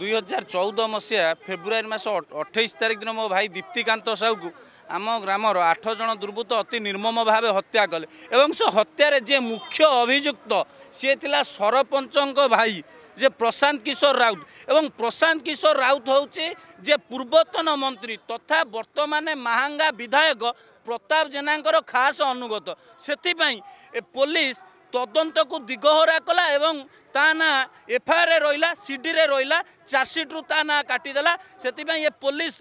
ଦୁଇ ହଜାର ଚଉଦ ମସିହା ଫେବୃଆରୀ ମାସ ଅଠେଇଶ ତାରିଖ ଦିନ ମୋ ଭାଇ ଦୀପ୍ତିକାନ୍ତ ସାହୁକୁ ଆମ ଗ୍ରାମର ଆଠ ଜଣ ଦୁର୍ବୃତ୍ତ ଅତି ନିର୍ମମ ଭାବେ ହତ୍ୟା କଲେ ଏବଂ ସେ ହତ୍ୟାରେ ଯିଏ ମୁଖ୍ୟ ଅଭିଯୁକ୍ତ ସିଏ ଥିଲା ସରପଞ୍ଚଙ୍କ ଭାଇ ଯେ ପ୍ରଶାନ୍ତ କିଶୋର ରାଉତ ଏବଂ ପ୍ରଶାନ୍ତ କିଶୋର ରାଉତ ହେଉଛି ଯେ ପୂର୍ବତନ ମନ୍ତ୍ରୀ ତଥା ବର୍ତ୍ତମାନ ମାହାଙ୍ଗା ବିଧାୟକ ପ୍ରତାପ ଜେନାଙ୍କର ଖାସ ଅନୁଗତ ସେଥିପାଇଁ ପୋଲିସ ତଦନ୍ତକୁ ଦିଗହରା କଲା ଏବଂ ତା ନାଁ ଏଫଆଇଆର୍ରେ ରହିଲା ସିଡ଼ିରେ ରହିଲା ଚାର୍ଜସିଟ୍ରୁ ତା ନାଁ କାଟିଦେଲା ସେଥିପାଇଁ ଏ ପୋଲିସ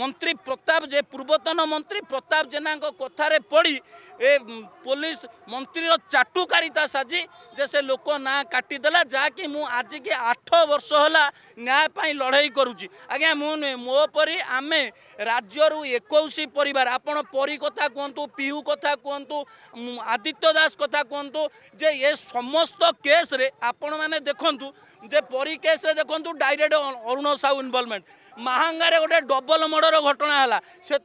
ମନ୍ତ୍ରୀ ପ୍ରତାପ ଜେ ପୂର୍ବତନ ମନ୍ତ୍ରୀ ପ୍ରତାପ ଜେନାଙ୍କ କଥାରେ ପଡ଼ି ଏ ପୋଲିସ ମନ୍ତ୍ରୀର ଚାଟୁକାରିତା ସାଜି ଯେ ସେ ଲୋକ ନାଁ କାଟିଦେଲା ଯାହାକି ମୁଁ ଆଜିକି ଆଠ ବର୍ଷ ହେଲା ନ୍ୟାୟ ପାଇଁ ଲଢ଼େଇ କରୁଛି ଆଜ୍ଞା ମୁଁ ନୁହେଁ ମୋ ପରି ଆମେ ରାଜ୍ୟରୁ ଏକୋଇଶ ପରିବାର ଆପଣ ପରୀ କଥା କୁହନ୍ତୁ ପିୟୁ କଥା କୁହନ୍ତୁ ଆଦିତ୍ୟ ଦାସ କଥା କୁହନ୍ତୁ ଯେ ଏ ସମସ୍ତ କେସ୍ରେ ଆପଣମାନେ ଦେଖନ୍ତୁ ଯେ ପରୀ କେସ୍ରେ ଦେଖନ୍ତୁ ଡାଇରେକ୍ଟ ଅରୁଣ ସାହୁ ଇନଭଲ୍ଭମେଣ୍ଟ ମାହାଙ୍ଗାରେ ଗୋଟେ ଡବଲ ମର୍ଡର বড়র ঘটনা হল সে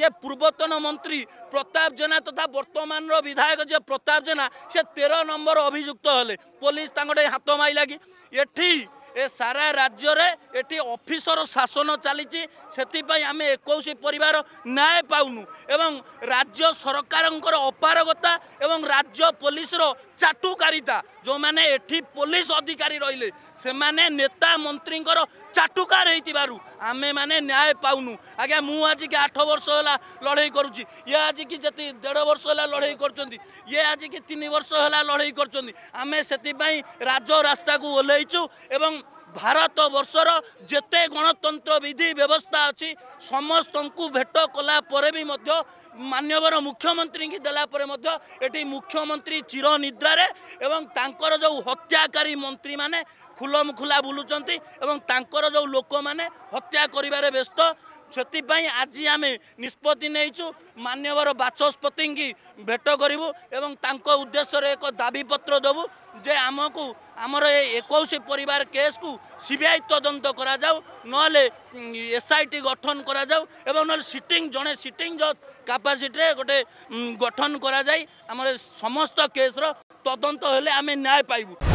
যে পূর্বতন মন্ত্রী প্রতাপ জেনা তথা বর্তমান বিধায়ক যে প্রতাপ জেনা সে তের নম্বর অভিযুক্ত হলে পুলিশ তাঙ্গে হাত মাইলা কি এটি এ সারা রাজ্যের এটি অফিসর শাসন চালিছি সেপাই আমি একুশ পরিবার ন্যায় পাউনু এবং রাজ্য সরকারঙ্কর অপারগতা এবং রাজ্য পুলিশর চাটুকারিতা যে এটি পুলিশ অধিকারী রহলে সে নেতা মন্ত্রীঙ্কর চাটুকার হয়েছিল আমি মানে ন্যায় পাউনু আজ্ঞা মু আজকে আঠ বর্ষ হল লড়াই করছি ইয়ে আজকে যেতে দেড় বর্ষ হল লড়াই করছেন ইয়ে আজকে তিন বর্ষ হল লড়াই করছেন আমি সেপাই রাজ রাস্তা ওহ্লাইছু এবং ଭାରତ ବର୍ଷର ଯେତେ ଗଣତନ୍ତ୍ର ବିଧି ବ୍ୟବସ୍ଥା ଅଛି ସମସ୍ତଙ୍କୁ ଭେଟ କଲା ପରେ ବି ମଧ୍ୟ ମାନ୍ୟବର ମୁଖ୍ୟମନ୍ତ୍ରୀଙ୍କୁ ଦେଲା ପରେ ମଧ୍ୟ ଏଠି ମୁଖ୍ୟମନ୍ତ୍ରୀ ଚିର ନିଦ୍ରାରେ ଏବଂ ତାଙ୍କର ଯେଉଁ ହତ୍ୟାକାରୀ ମନ୍ତ୍ରୀମାନେ ଖୁଲମୁଖୁଲା ବୁଲୁଛନ୍ତି ଏବଂ ତାଙ୍କର ଯେଉଁ ଲୋକମାନେ ହତ୍ୟା କରିବାରେ ବ୍ୟସ୍ତ ସେଥିପାଇଁ ଆଜି ଆମେ ନିଷ୍ପତ୍ତି ନେଇଛୁ ମାନ୍ୟବର ବାଚସ୍ପତିଙ୍କୁ ଭେଟ କରିବୁ ଏବଂ ତାଙ୍କ ଉଦ୍ଦେଶ୍ୟରେ ଏକ ଦାବିପତ୍ର ଦେବୁ ଯେ ଆମକୁ ଆମର ଏ ଏକୋଇଶ ପରିବାର କେସ୍କୁ ସି ବି ଆଇ ତଦନ୍ତ କରାଯାଉ ନହେଲେ ଏସ୍ ଆଇ ଟି ଗଠନ କରାଯାଉ ଏବଂ ନହେଲେ ସିଟିଂ ଜଣେ ସିଟିଂ ଜଜ୍ କାପାସିଟିରେ ଗୋଟେ ଗଠନ କରାଯାଇ ଆମର ସମସ୍ତ କେସ୍ର ତଦନ୍ତ ହେଲେ ଆମେ ନ୍ୟାୟ ପାଇବୁ